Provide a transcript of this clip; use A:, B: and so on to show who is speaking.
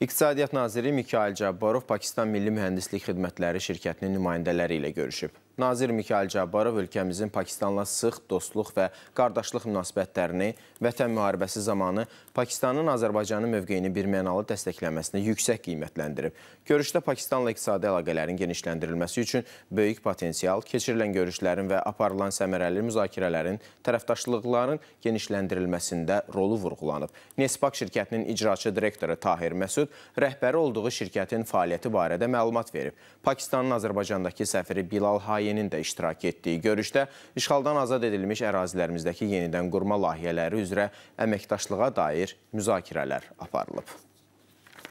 A: İqtisadiyyat naziri Mikail Cabbarov Pakistan Milli Mühəndislik Xidmətləri şirkətinin nümayəndələri ilə görüşüb. Nazir Mikail Cabbarov ölkəmizin Pakistanla sıx dostluq və qardaşlıq münasibətlərini vətən müharibəsi zamanı Pakistanın Azərbaycanın mövqeyini birmənalı dəstəkləməsini yüksək qiymətləndirib. Görüşdə Pakistanla iqtisadi əlaqələrin genişləndirilməsi üçün böyük potensial, keçirilən görüşlərin və aparılan səmərəli müzakirələrin, tərəfdaşlıqların genişləndirilməsində rolu vurğulanıb. Nespak şirkətinin icraçı direktoru Tahir Məsud rəhbəri olduğu şirkətin fəaliyyəti barədə məlumat verib. Pakistanın Azərbaycandakı səfiri Bilal Hayi Bayenin də iştirak etdiyi görüşdə işğaldan azad edilmiş ərazilərimizdəki yenidən qurma layihələri üzrə əməkdaşlığa dair müzakirələr aparılıb.